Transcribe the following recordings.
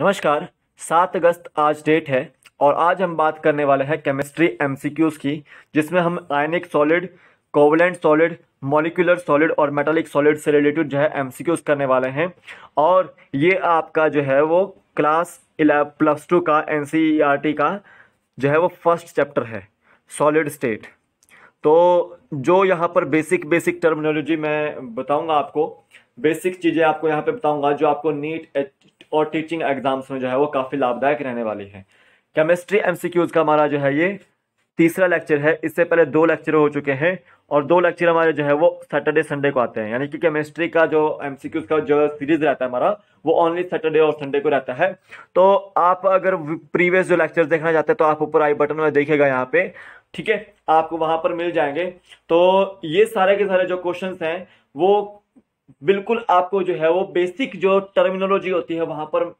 नमस्कार सात अगस्त आज डेट है और आज हम बात करने वाले हैं केमिस्ट्री एम की जिसमें हम ionic solid covalent solid molecular solid और मेटालिक सॉलिड से रिलेटेड जो है एम करने वाले हैं और ये आपका जो है वो क्लास इलेव प्लस टू का एन e का जो है वो फर्स्ट चैप्टर है सॉलिड स्टेट तो जो यहाँ पर बेसिक बेसिक टर्मिनोलॉजी मैं बताऊँगा आपको बेसिक चीज़ें आपको यहाँ पे बताऊंगा जो आपको नीट और टीचिंग एग्जाम्स में जो है वो काफ़ी लाभदायक रहने वाली है केमिस्ट्री एमसीक्यूज का हमारा जो है ये तीसरा लेक्चर है इससे पहले दो लेक्चर हो चुके हैं और दो लेक्चर हमारे जो है वो सैटरडे संडे को आते हैं यानी कि केमिस्ट्री का जो एम का जो सीरीज रहता है हमारा वो ओनली सैटरडे और संडे को रहता है तो आप अगर प्रीवियस जो लेक्चर देखना चाहते हैं तो आप ऊपर आई बटन में देखेगा यहाँ पे ठीक है आपको वहां पर मिल जाएंगे तो ये सारे के सारे जो क्वेश्चन हैं वो बिल्कुल आपको जो है वो बेसिक जो टर्मिनोलॉजी होती है वहां पर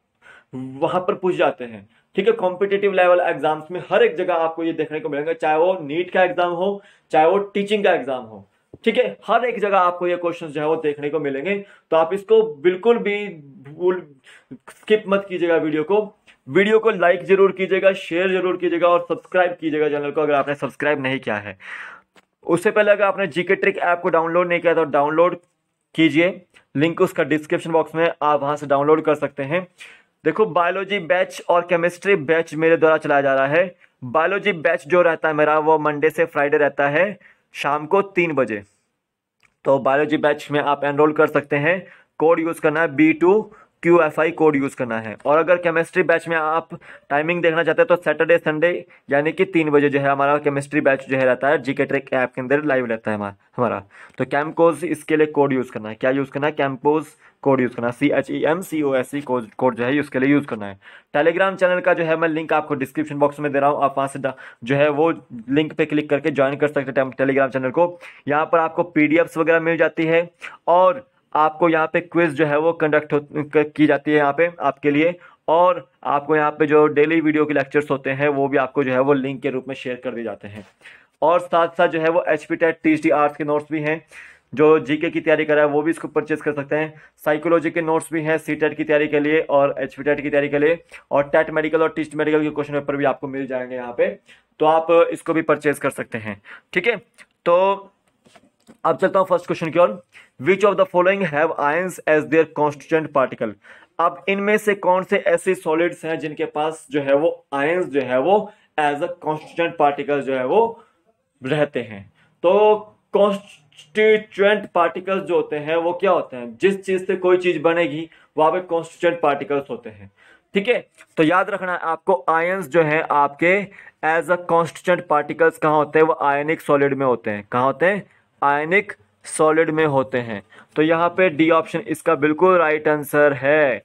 वहां पर पूछ जाते हैं ठीक है कॉम्पिटेटिव लेवल एग्जाम्स में हर एक जगह आपको ये देखने को मिलेगा चाहे वो नीट का एग्जाम हो चाहे वो टीचिंग का एग्जाम हो ठीक है हर एक जगह आपको ये क्वेश्चन जो है वो देखने को मिलेंगे तो आप इसको बिल्कुल भी भूल स्किप मत कीजिएगा वीडियो को वीडियो को लाइक जरूर कीजिएगा शेयर जरूर कीजिएगा और सब्सक्राइब कीजिएगा चैनल को अगर आपने सब्सक्राइब नहीं किया है उससे पहले अगर आपने जीके ट्रिक ऐप को डाउनलोड नहीं किया तो डाउनलोड कीजिए लिंक उसका डिस्क्रिप्शन बॉक्स में आप वहाँ से डाउनलोड कर सकते हैं देखो बायोलॉजी बैच और केमिस्ट्री बैच मेरे द्वारा चलाया जा रहा है बायोलॉजी बैच जो रहता है मेरा वो मंडे से फ्राइडे रहता है शाम को तीन बजे तो बायोलॉजी बैच में आप एनरोल कर सकते हैं कोड यूज़ करना है B two Q F I code use करना है और अगर केमिस्ट्री बैच में आप टाइमिंग देखना चाहते हैं तो सैटरडे संडे यानी कि तीन बजे जो है हमारा केमिस्ट्री बैच जो है रहता है जी के ट्रेक ऐप के अंदर लाइव रहता है हमारा हमारा तो कैम्पोज इसके लिए कोड यूज़ करना है क्या यूज़ करना है कैम्पोज कोड यूज़ करना C H E M C O S C code code जो है उसके लिए यूज़ करना है टेलीग्राम चैनल का जो है मैं लिंक आपको डिस्क्रिप्शन बॉक्स में दे रहा हूँ आप वहाँ से जो है वो लिंक पे क्लिक करके ज्वाइन कर सकते हैं टेलीग्राम चैनल को यहाँ पर आपको पी वगैरह मिल जाती है और आपको यहाँ पे क्विज़ जो है वो कंडक्ट की जाती है यहाँ पे आपके लिए और आपको यहाँ पे जो डेली वीडियो के लेक्चर्स होते हैं वो भी आपको जो है वो लिंक के रूप में शेयर कर दिए जाते हैं और साथ साथ जो है वो H P TET T arts के नोट्स भी हैं जो जीके की तैयारी कर रहा है वो भी इसको परचेज कर सकते हैं साइकोलॉजी के नोट्स भी हैं सी टेट की तैयारी के लिए और एच पी टेट की तैयारी के लिए और टेट मेडिकल और टीस्ट मेडिकल के क्वेश्चन पेपर भी आपको मिल जाएंगे यहाँ पे तो आप इसको भी परचेज कर सकते हैं ठीक है तो अब चलता हूं फर्स्ट क्वेश्चन की ओर which of the following have ions as their constituent particle अब इनमें से कौन से ऐसे सॉलिड्स हैं जिनके पास जो है वो आयंस जो है वो एज अ कॉन्स्टिटेंट पार्टिकल जो है वो रहते हैं तो कॉन्स्टिटेंट पार्टिकल्स जो होते हैं वो क्या होते हैं जिस चीज़ से कोई चीज़ बनेगी वहां पे कॉन्स्टिटेंट पार्टिकल्स होते हैं ठीक है तो याद रखना है आपको आयंस जो है आपके एज अ कॉन्स्टिटेंट पार्टिकल्स कहाँ होते हैं वो आयनिक सॉलिड में होते हैं कहाँ होते हैं आयनिक सॉलिड में होते हैं तो यहाँ पे डी ऑप्शन इसका बिल्कुल राइट आंसर है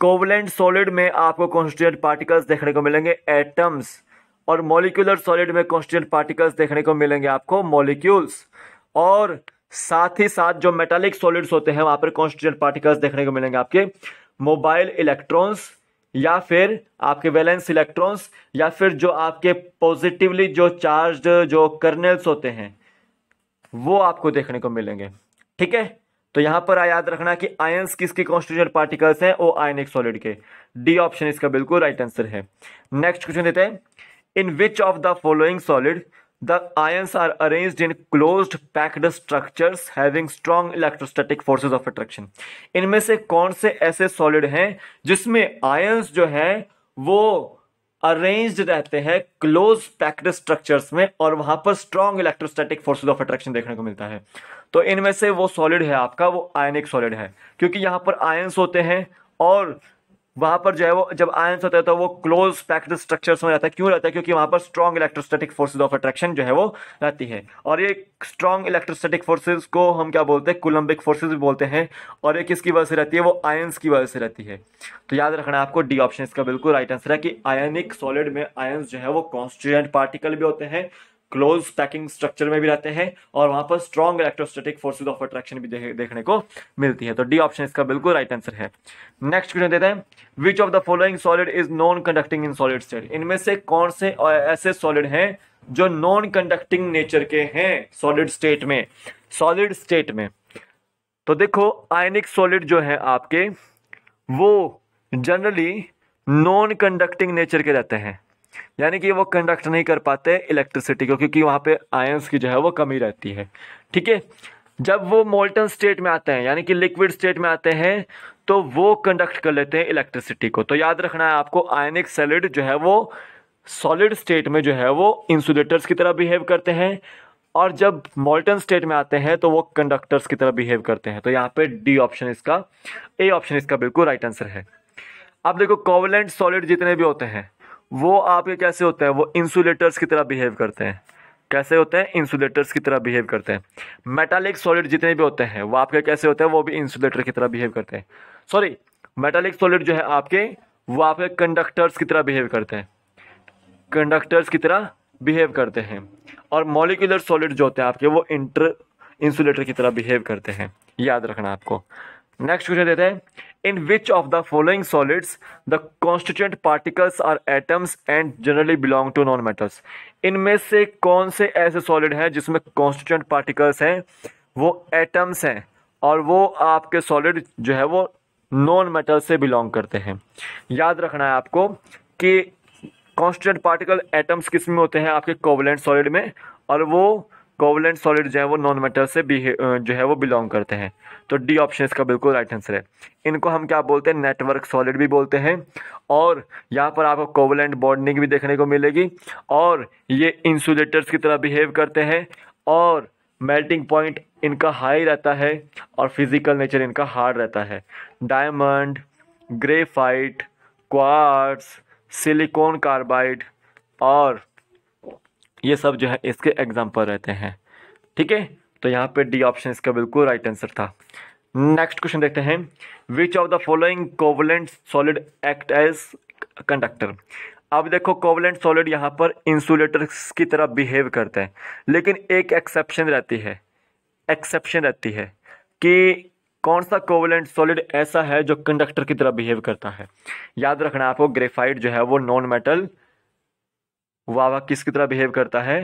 कोवलेंट सॉलिड में आपको कॉन्स्टिट्यूंट पार्टिकल्स देखने को मिलेंगे एटम्स और मॉलिक्यूलर सॉलिड में कॉन्स्टिट्यूंट पार्टिकल्स देखने को मिलेंगे आपको मॉलिक्यूल्स और साथ ही साथ जो मेटालिक सॉलिड्स होते हैं वहां पर कॉन्स्टिट्यूंट पार्टिकल्स देखने को मिलेंगे आपके मोबाइल इलेक्ट्रॉन्स या फिर आपके वैलेंस इलेक्ट्रॉन्स या फिर जो आपके पॉजिटिवली जो चार्ज जो कर्नल्स होते हैं वो आपको देखने को मिलेंगे ठीक है तो यहां पर याद रखना कि आयंस किसके कॉन्स्टिट्यूशन पार्टिकल्स हैं वो आयनिक सॉलिड के डी ऑप्शन इसका बिल्कुल राइट आंसर है नेक्स्ट क्वेश्चन देते हैं in which of the following solid the ions are arranged in closed packed structures having strong electrostatic forces of attraction इनमें से कौन से ऐसे सॉलिड हैं जिसमें आयंस जो है वो अरेंज्ड रहते हैं क्लोज पैक्ड स्ट्रक्चर्स में और वहां पर strong electrostatic forces of attraction देखने को मिलता है तो इनमें से वो सॉलिड है आपका वो आयनिक सॉलिड है क्योंकि यहाँ पर आयन्स होते हैं और वहां पर जो है वो जब आयंस होता है तो वो क्लोज पैक्ड स्ट्रक्चर्स में रहता है क्यों रहता है क्योंकि वहां पर strong electrostatic forces of attraction जो है वो रहती है और ये स्ट्रॉन्ग इलेक्ट्रोस्टैटिक फोर्सेस को हम क्या बोलते हैं कोलम्बिक फोर्सेज भी बोलते हैं और ये किसकी वजह से रहती है वो आयंस की वजह से रहती है तो याद रखना आपको डी ऑप्शन इसका बिल्कुल राइट आंसर है कि आयनिक सॉलिड में आयंस जो है वो कॉन्स्टिट्यूएंट पार्टिकल भी होते हैं क्लोज पैकिंग स्ट्रक्चर में भी रहते हैं और वहां पर strong electrostatic forces of attraction भी देखने को मिलती है तो डी ऑप्शन इसका बिल्कुल राइट आंसर है नेक्स्ट क्वेश्चन देते हैं which of the following solid is non conducting in solid state इनमें से कौन से ऐसे सॉलिड हैं जो नॉन कंडक्टिंग नेचर के हैं सॉलिड स्टेट में सॉलिड स्टेट में तो देखो आयनिक सॉलिड जो है आपके वो जनरली नॉन कंडक्टिंग नेचर के रहते हैं यानी कि वो कंडक्ट नहीं कर पाते इलेक्ट्रिसिटी को क्योंकि वहाँ पे आयंस की जो है वो कमी रहती है ठीक है जब वो मोल्टन स्टेट में आते हैं यानी कि लिक्विड स्टेट में आते हैं तो वो कंडक्ट कर लेते हैं इलेक्ट्रिसिटी को तो याद रखना है आपको आयनिक सेलिड जो है वो सॉलिड स्टेट में जो है वो इंसुलेटर्स की तरह बिहेव करते हैं और जब मोल्टन स्टेट में आते हैं तो वो कंडक्टर्स की तरह बिहेव करते हैं तो यहाँ पे डी ऑप्शन इसका ए ऑप्शन इसका बिल्कुल राइट आंसर है अब देखो कोवलेंट सॉलिड जितने भी होते हैं वो आपके कैसे होते हैं वो इंसुलेटर्स की तरह बिहेव करते हैं कैसे होते हैं इंसुलेटर्स की तरह बिहेव करते हैं मेटालिक सॉलिड जितने भी होते हैं वो आपके कैसे होते हैं वो भी इंसुलेटर की तरह बिहेव करते हैं सॉरी मेटालिक सॉलिड जो है आपके वो आपके कंडक्टर्स की तरह बिहेव करते हैं कंडक्टर्स की तरह बिहेव करते हैं और मॉलिकुलर सॉलिड जो होते हैं आपके वो इंटर इंसुलेटर की तरह बिहेव करते हैं याद रखना आपको नेक्स्ट क्वेश्चन देते हैं in which of the following solids the constituent particles are atoms and generally belong to non metals इनमें से कौन से ऐसे सॉलिड हैं जिसमें कॉन्स्टिट्यूंट पार्टिकल्स हैं वो एटम्स हैं और वो आपके सॉलिड जो है वो नॉन मेटल से बिलोंग करते हैं याद रखना है आपको कि कॉन्स्टिट्यूंट पार्टिकल एटम्स किस में होते हैं आपके कोवलेंट सॉलिड में और वो कोवलेंट सॉलिड जो है वो नॉन मेटल से जो है वो बिलोंग करते हैं तो डी ऑप्शन इसका बिल्कुल राइट आंसर है इनको हम क्या बोलते हैं नेटवर्क सॉलिड भी बोलते हैं और यहाँ पर आपको कोवलेंट बॉन्डिंग भी देखने को मिलेगी और ये इंसुलेटर्स की तरह बिहेव करते हैं और मेल्टिंग पॉइंट इनका हाई रहता है और फिजिकल नेचर इनका हार्ड रहता है diamond graphite quartz silicon carbide और ये सब जो है इसके एग्ज़ाम्पल रहते हैं ठीक है तो यहाँ पे डी ऑप्शन इसका बिल्कुल राइट आंसर था नेक्स्ट क्वेश्चन देखते हैं which of the following covalent solid act as conductor अब देखो कोवलेंट सॉलिड यहाँ पर इंसुलेटर की तरह बिहेव करते हैं लेकिन एक एक्सेप्शन रहती है एक्सेप्शन रहती है कि कौन सा कोवलेंट सॉलिड ऐसा है जो कंडक्टर की तरह बिहेव करता है याद रखना आपको ग्रेफाइड जो है वो नॉन मेटल वावा की तरह बिहेव करता है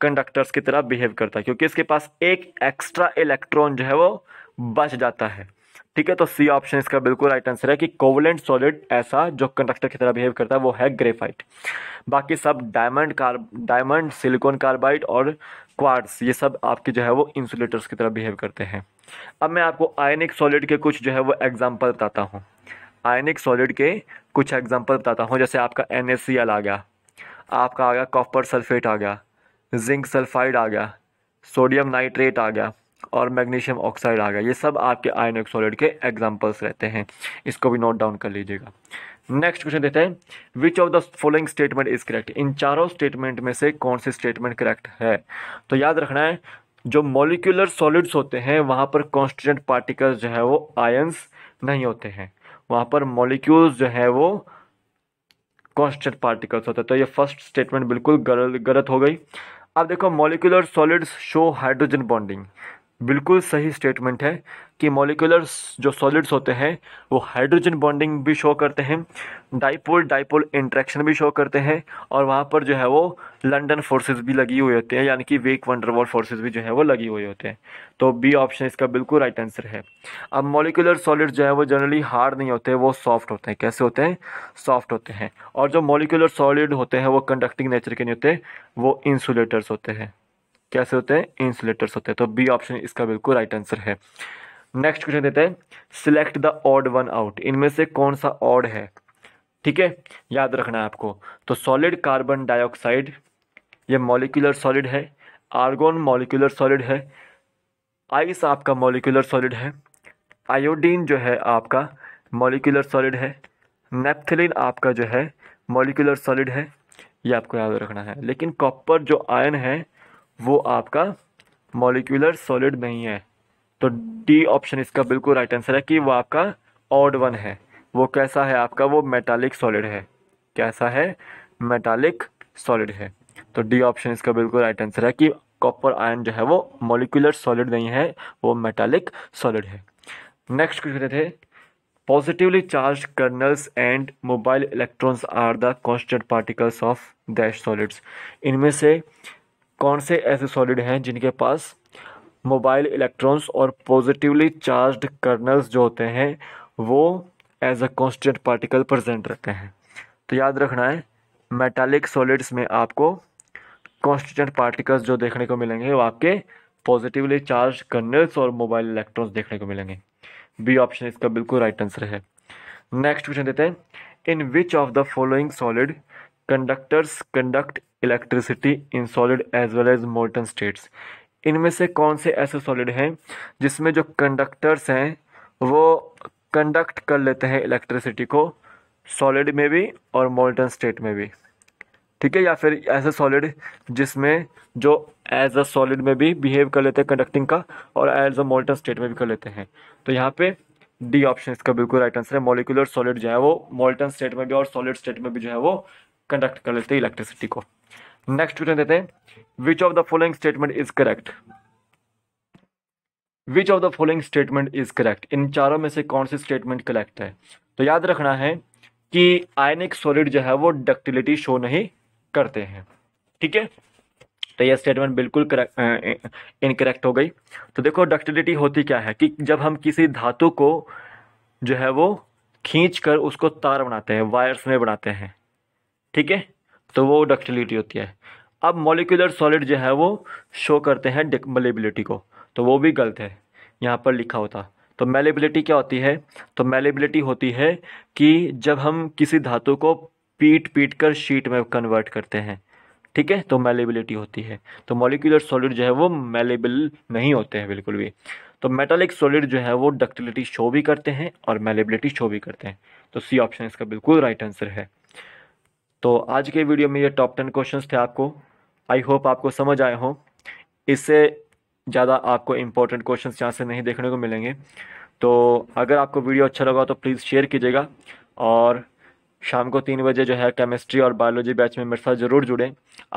कंडक्टर्स की तरह बिहेव करता है क्योंकि इसके पास एक एक्स्ट्रा इलेक्ट्रॉन जो है वो बच जाता है ठीक है तो सी ऑप्शन इसका बिल्कुल राइट आंसर है कि कोवलेंट सॉलिड ऐसा जो कंडक्टर की तरह बिहेव करता है वो है ग्रेफाइट बाकी सब diamond carb diamond silicon carbide और क्वार्ट्स ये सब आपके जो है वो इंसुलेटर्स की तरह बिहेव करते हैं अब मैं आपको आयनिक सॉलिड के कुछ जो है वो एग्जाम्पल बताता हूँ आयनिक सॉलिड के कुछ एग्जाम्पल बताता हूँ जैसे आपका एन आ गया आपका आ गया कॉपर सल्फेट आ गया जिंक सल्फाइड आ गया सोडियम नाइट्रेट आ गया और मैग्नीशियम ऑक्साइड आ गया ये सब आपके आयन सॉलिड के एग्जाम्पल्स रहते हैं इसको भी नोट डाउन कर लीजिएगा नेक्स्ट क्वेश्चन देते हैं which of the following statement is correct इन चारों स्टेटमेंट में से कौन सी स्टेटमेंट करेक्ट है तो याद रखना है जो मोलिकुलर सॉलिड्स होते हैं वहाँ पर कॉन्स्टेंट पार्टिकल्स जो है वो आयंस नहीं होते हैं वहाँ पर मोलिक्यूल्स जो है वो कॉन्स्टेंट पार्टिकल्स होता है तो ये फर्स्ट स्टेटमेंट बिल्कुल गलत हो गई अब देखो molecular solids show hydrogen bonding बिल्कुल सही स्टेटमेंट है कि मोलिकुलर्स जो सॉलिड्स होते हैं वो हाइड्रोजन बॉन्डिंग भी शो करते हैं डाइपोल डाइपोल इंट्रैक्शन भी शो करते हैं और वहाँ पर जो है वो लंडन फोर्सेस भी लगी हुई होती हैं यानी कि वेक वंडरवॉल फोर्सेस भी जो है वो लगी हुई होते हैं तो बी ऑप्शन इसका बिल्कुल राइट आंसर है अब मोलिकुलर सॉलिड जो है वो जनरली हार्ड नहीं होते वो सॉफ्ट होते हैं कैसे होते हैं सॉफ्ट होते हैं और जो मोलिकुलर सॉलिड होते हैं वो कंडक्टिंग नेचर के नहीं होते वो इंसुलेटर्स होते हैं कैसे होते हैं इंसुलेटर्स होते हैं तो बी ऑप्शन इसका बिल्कुल राइट आंसर है नेक्स्ट क्वेश्चन देते हैं select the odd one out इनमें से कौन सा ऑड है ठीक है याद रखना है आपको तो सॉलिड कार्बन डाइऑक्साइड ये मॉलिकुलर सॉलिड है आर्गोन मॉलिकुलर सॉलिड है आइस आपका मॉलिकुलर सॉलिड है आयोडीन जो है आपका मॉलिकुलर सॉलिड है नेप्थिलिन आपका जो है मॉलिकुलर सॉलिड है ये आपको याद रखना है लेकिन कॉपर जो आयन है वो आपका मॉलिकुलर सॉलिड नहीं है तो डी ऑप्शन इसका बिल्कुल राइट आंसर है कि वो आपका ऑड वन है वो कैसा है आपका वो मेटालिक सॉलिड है कैसा है मेटालिक सॉलिड है तो डी ऑप्शन इसका बिल्कुल राइट आंसर है कि कॉपर आयन जो है वो मोलिकुलर सॉलिड नहीं है वो मेटालिक सॉलिड है next question the positively charge kernels and mobile electrons are the constant particles of dash solids इनमें से कौन से ऐसे सॉलिड हैं जिनके पास मोबाइल इलेक्ट्रॉन्स और पॉजिटिवली चार्ज्ड कर्नल्स जो होते हैं वो as a constant particle present रहते हैं तो याद रखना है मेटालिक सॉलिड्स में आपको कॉन्स्टेंट पार्टिकल्स जो देखने को मिलेंगे वो आपके पॉजिटिवली चार्ज कर्नल्स और मोबाइल इलेक्ट्रॉन्स देखने को मिलेंगे बी ऑप्शन इसका बिल्कुल राइट आंसर है नेक्स्ट क्वेश्चन देते हैं in which of the following solid conductors conduct electricity in solid as well as molten states इनमें से कौन से ऐसे सॉलिड हैं जिसमें जो कंडक्टर्स हैं वो कंडक्ट कर लेते हैं इलेक्ट्रिसिटी को सॉलिड में भी और मोल्टन स्टेट में भी ठीक है या फिर ऐसे सॉलिड जिसमें जो एज अ सॉलिड में भी बिहेव कर लेते हैं कंडक्टिंग का और एज अ मोल्टन स्टेट में भी कर लेते हैं तो यहाँ पे डी ऑप्शन इसका बिल्कुल राइट आंसर है मोलिकुलर सॉलिड जो है वो मोल्टन स्टेट में भी और सॉलिड स्टेट में भी जो है वो कंडक्ट कर लेते हैं इलेक्ट्रिसिटी को नेक्स्ट क्वेश्चन देते हैं which of the following statement is correct which of the following statement is correct इन चारों में से कौन सी स्टेटमेंट करेक्ट है तो याद रखना है कि आयनिक सॉलिड जो है वो डक्टिलिटी शो नहीं करते हैं ठीक है तो यह स्टेटमेंट बिल्कुल इनकरेक्ट हो गई तो देखो डक्टिलिटी होती क्या है कि जब हम किसी धातु को जो है वो खींच कर उसको तार बनाते हैं वायर्स में बनाते हैं ठीक है तो वो डक्टिलिटी होती है अब मोलिकुलर सॉलिड जो है वो शो करते हैं मलेबिलिटी को तो वो भी गलत है यहाँ पर लिखा होता तो मेलेबिलिटी क्या होती है तो मेलेबिलिटी होती है कि जब हम किसी धातु को पीट पीट कर शीट में कन्वर्ट करते हैं ठीक है तो मेलेबिलिटी होती है तो मॉलिकुलर सॉलिड जो है वो मेलेबल नहीं होते हैं बिल्कुल भी तो मेटालिक सॉलिड जो है वो डक्टिलिटी शो भी करते हैं और मेलेबिलिटी शो भी करते हैं तो सी ऑप्शन इसका बिल्कुल राइट आंसर है तो आज के वीडियो में ये टॉप टेन क्वेश्चंस थे आपको आई होप आपको समझ आए हों इससे ज़्यादा आपको इम्पोर्टेंट क्वेश्चंस यहाँ से नहीं देखने को मिलेंगे तो अगर आपको वीडियो अच्छा लगा तो प्लीज़ शेयर कीजिएगा और शाम को तीन बजे जो है केमिस्ट्री और बायोलॉजी बैच में मेरे साथ ज़रूर जुड़ें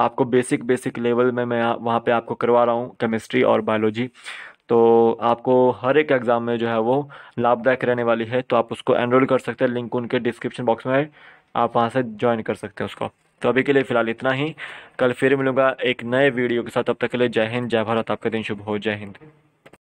आपको बेसिक बेसिक लेवल में मैं वहाँ पर आपको करवा रहा हूँ केमिस्ट्री और बायोलॉजी तो आपको हर एक एग्ज़ाम में जो है वो लाभदायक रहने वाली है तो आप उसको एनरोल कर सकते हैं लिंक उनके डिस्क्रिप्शन बॉक्स में आप वहाँ से ज्वाइन कर सकते हैं उसको तो अभी के लिए फ़िलहाल इतना ही कल फिर मिलूँगा एक नए वीडियो के साथ तब तक के लिए जय हिंद जय भारत आपका दिन शुभ हो जय हिंद